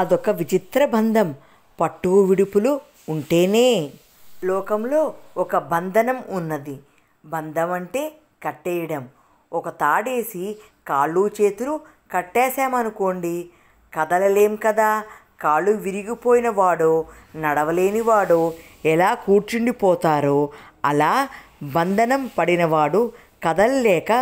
అదొక విచిత్ర బంధం పట్టు విడుపులు ఉంటేనే లోకంలో ఒక బంధనం ఉన్నది బంధం అంటే కట్టేయడం ఒక తాడేసి కాళ్ళు చేతులు కట్టేశామనుకోండి కదలలేం కదా కాళ్ళు విరిగిపోయిన వాడో నడవలేని వాడో ఎలా కూర్చుండిపోతారో అలా బంధనం పడినవాడు కదలలేక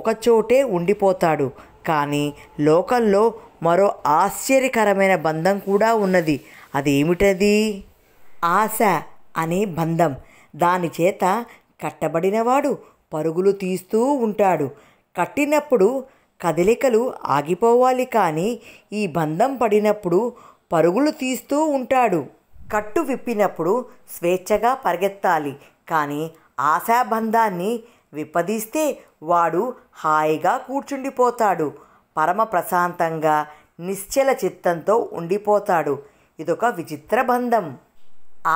ఒకచోటే ఉండిపోతాడు కానీ లోకల్లో మరో ఆశ్చర్యకరమైన బంధం కూడా ఉన్నది అదేమిటది ఆశ అనే బంధం దాని చేత కట్టబడినవాడు పరుగులు తీస్తూ ఉంటాడు కట్టినప్పుడు కదలికలు ఆగిపోవాలి కానీ ఈ బంధం పడినప్పుడు పరుగులు తీస్తూ ఉంటాడు కట్టు విప్పినప్పుడు స్వేచ్ఛగా పరిగెత్తాలి కానీ ఆశాబంధాన్ని విపదిస్తే వాడు హాయిగా కూర్చుండిపోతాడు పరమ ప్రశాంతంగా నిశ్చల చిత్తంతో ఉండిపోతాడు ఇదొక విచిత్ర బంధం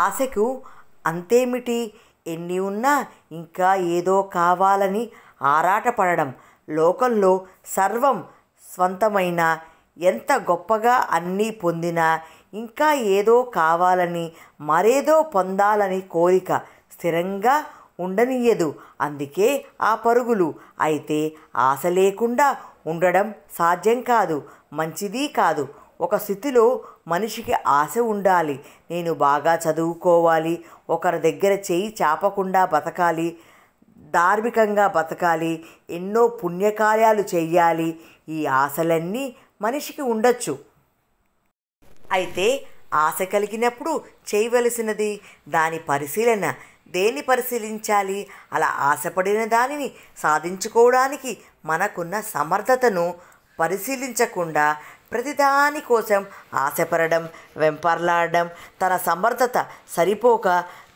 ఆశకు అంతేమిటి ఎన్ని ఉన్నా ఇంకా ఏదో కావాలని ఆరాటపడడం లోకంలో సర్వం స్వంతమైన ఎంత గొప్పగా అన్నీ పొందినా ఇంకా ఏదో కావాలని మరేదో పొందాలని కోరిక స్థిరంగా ఉండనీయదు అందుకే ఆ పరుగులు అయితే ఆశ లేకుండా ఉండడం సాధ్యం కాదు మంచిది కాదు ఒక స్థితిలో మనిషికి ఆశ ఉండాలి నేను బాగా చదువుకోవాలి ఒకరి దగ్గర చేయి చాపకుండా బతకాలి ధార్మికంగా బతకాలి ఎన్నో పుణ్యకార్యాలు చేయాలి ఈ ఆశలన్నీ మనిషికి ఉండొచ్చు అయితే ఆశ కలిగినప్పుడు చేయవలసినది దాని పరిశీలన దేన్ని పరిశీలించాలి అలా ఆశపడిన దానిని సాధించుకోవడానికి మనకున్న సమర్థతను పరిశీలించకుండా ప్రతిదాని కోసం ఆశపడడం వెంపర్లాడడం తన సమర్థత సరిపోక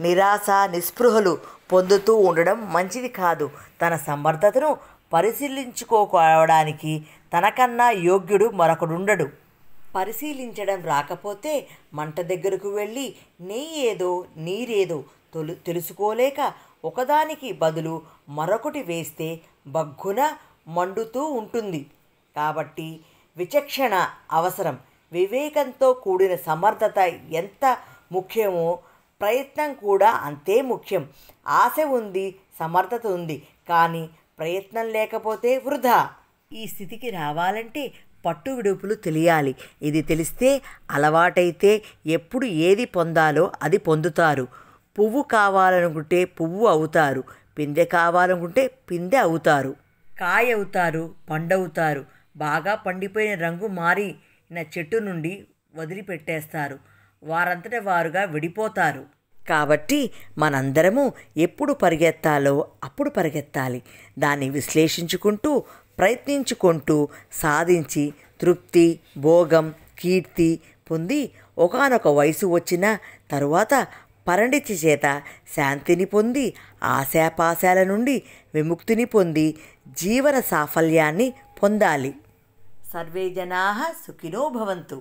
నిరాశ నిస్పృహలు పొందుతూ ఉండడం మంచిది కాదు తన సమర్థతను పరిశీలించుకోవడానికి తనకన్నా యోగ్యుడు మరొకడుండడు పరిశీలించడం రాకపోతే మంట దగ్గరకు వెళ్ళి నెయ్యేదో నీరేదో తొలు తెలుసుకోలేక ఒకదానికి బదులు మరొకటి వేస్తే బగ్గున మండుతూ ఉంటుంది కాబట్టి విచక్షణ అవసరం వివేకంతో కూడిన సమర్థత ఎంత ముఖ్యమో ప్రయత్నం కూడా అంతే ముఖ్యం ఆశ ఉంది సమర్థత ఉంది కానీ ప్రయత్నం లేకపోతే వృధా ఈ స్థితికి రావాలంటే పట్టు విడుపులు తెలియాలి ఇది తెలిస్తే అలవాటైతే ఎప్పుడు ఏది పొందాలో అది పొందుతారు పువ్వు కావాలనుకుంటే పువ్వు అవుతారు పిందె కావాలనుకుంటే పిందె అవుతారు కాయ అవుతారు పండవుతారు బాగా పండిపోయిన రంగు మారి నా చెట్టు నుండి వదిలిపెట్టేస్తారు వారంతట వారుగా విడిపోతారు కాబట్టి మనందరము ఎప్పుడు పరిగెత్తాలో అప్పుడు పరిగెత్తాలి దాన్ని విశ్లేషించుకుంటూ ప్రయత్నించుకుంటూ సాధించి తృప్తి భోగం కీర్తి పొంది ఒకనొక వయసు వచ్చిన తరువాత పరణితి చేత శాంతిని పొంది ఆశాపాశాల నుండి విముక్తిని పొంది జీవన సాఫల్యాన్ని పొందాలి సర్వే జనా సుఖినో భవంతు